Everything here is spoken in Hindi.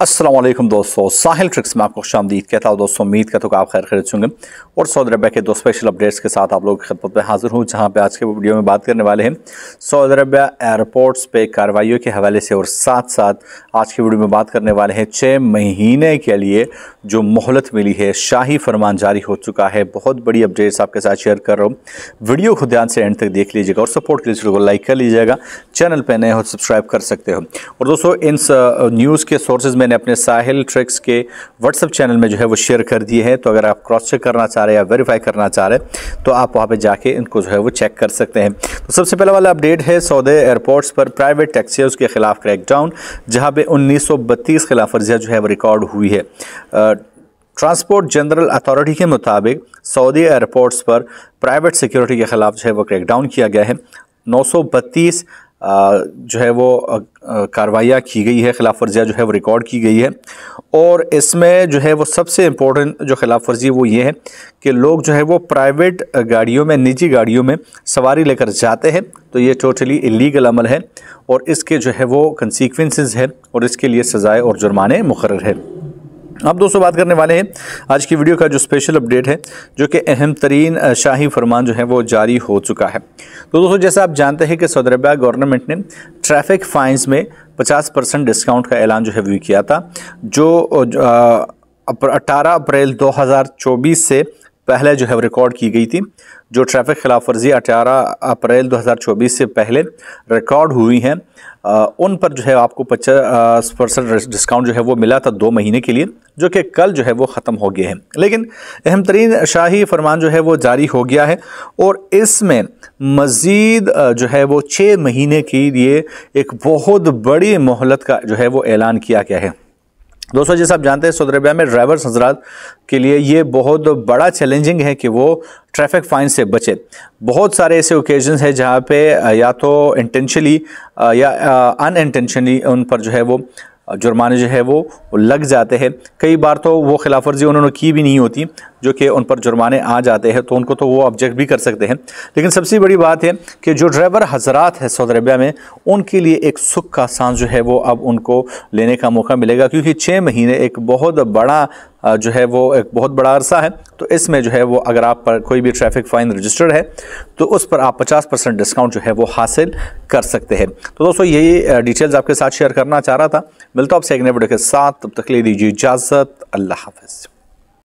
असलम दोस्तों साहिल ट्रिक्स में आपको शामदीद कहता हूँ दोस्तों उम्मीद का तो आप खैर खरीद होंगे और सऊदी अरबिया के दो स्पेशल अपडेट्स के साथ आप लोगों की खदमत में हाजिर हूँ जहाँ पे आज के वीडियो में बात करने वाले हैं सऊदी अरबिया एयरपोर्ट्स पे कार्रवाइयों के हवाले से और साथ साथ आज की वीडियो में बात करने वाले हैं छः महीने के लिए जो मोहलत मिली है शाही फरमान जारी हो चुका है बहुत बड़ी अपडेट्स आपके साथ शेयर कर रहा हूँ वीडियो को ध्यान से एंड तक देख लीजिएगा और सपोर्ट के लिए वीडियो को लाइक कर लीजिएगा चैनल पर नए हो सब्सक्राइब तो कर सकते हो और दोस्तों इन न्यूज़ uh, के सोर्सेज कोर्सेज मैंने अपने साहिल ट्रिक्स के व्हाट्सअप चैनल में जो है वो शेयर कर दिए हैं तो अगर आप क्रॉस चेक करना चाह रहे हैं या वेरीफाई करना चाह रहे हैं तो आप वहाँ पर जाके इनको जो है वो चेक कर सकते हैं तो सबसे पहला वाला अपडेट है सऊदे एयरपोर्ट्स पर प्राइवेट टैक्सीज के खिलाफ क्रैकडाउन जहाँ पे उन्नीस सौ बत्तीस खिलाफ वर्जियाँ जो है वो रिकॉर्ड हुई है ट्रांसपोर्ट जनरल अथॉरिटी के मुताबिक सऊदी एयरपोर्ट्स पर प्राइवेट सिक्योरिटी के खिलाफ जो है वो क्रैकडाउन किया गया है नौ सौ बत्तीस जो है वो कार्रवाइयाँ की गई है खिलाफ वर्जियाँ जो है वो रिकॉर्ड की गई है और इसमें जो है वो सबसे इम्पोर्टेंट जो खिलाफ वर्जी वो ये है कि लोग जो है वो प्राइवेट गाड़ियों में निजी गाड़ियों में सवारी लेकर जाते हैं तो ये टोटली इलीगल अमल है और इसके जो है वो कंसिक्वेंस है और इसके लिए सज़ाएँ और जुर्माने मुकर है अब दोस्तों बात करने वाले हैं आज की वीडियो का जो स्पेशल अपडेट है जो कि अहम तरीन शाही फरमान जो है वो जारी हो चुका है तो दोस्तों जैसा आप जानते हैं कि सऊदी अरबिया गवर्नमेंट ने ट्रैफिक फाइंस में 50 परसेंट डिस्काउंट का ऐलान जो है व्यू किया था जो अठारह अप्रैल 2024 से पहले जो है रिकॉर्ड की गई थी जो ट्रैफिक खिलाफ वर्जी अठारह अप्रैल 2024 से पहले रिकॉर्ड हुई हैं उन पर जो है आपको पचास परसेंट डिस्काउंट जो है वो मिला था दो महीने के लिए जो कि कल जो है वो ख़त्म हो गए हैं लेकिन अहम तरीन शाही फरमान जो है वो जारी हो गया है और इसमें मज़ीद जो है वो छः महीने के लिए एक बहुत बड़ी मोहलत का जो है वो ऐलान किया गया है दोस्तों जैसे आप जानते हैं सऊदी अरबिया में ड्राइवर्स हजरात के लिए ये बहुत बड़ा चैलेंजिंग है कि वो ट्रैफिक फाइन से बचे बहुत सारे ऐसे ओकेजन हैं जहाँ पे या तो इंटेंशली या अन इंटेंशनली उन पर जो है वो जुर्माने जो है वो लग जाते हैं कई बार तो वो खिलाफ वर्जी उन्होंने की भी नहीं होती जो कि उन पर जुर्माने आ जाते हैं तो उनको तो वो ऑब्जेक्ट भी कर सकते हैं लेकिन सबसे बड़ी बात है कि जो ड्राइवर हजरात है सऊदी अरबिया में उनके लिए एक सुख का सांस जो है वो अब उनको लेने का मौका मिलेगा क्योंकि छः महीने एक बहुत बड़ा जो है वो एक बहुत बड़ा अरसा है तो इसमें जो है वो अगर आप पर कोई भी ट्रैफिक फ़ाइन रजिस्टर्ड है तो उस पर आप 50 परसेंट डिस्काउंट जो है वो हासिल कर सकते हैं तो दोस्तों यही डिटेल्स आपके साथ शेयर करना चाह रहा था मिलता हूँ आपसे एक नए वीडियो के साथ तब तक ले दीजिए इजाज़त अल्लाह हाफिज़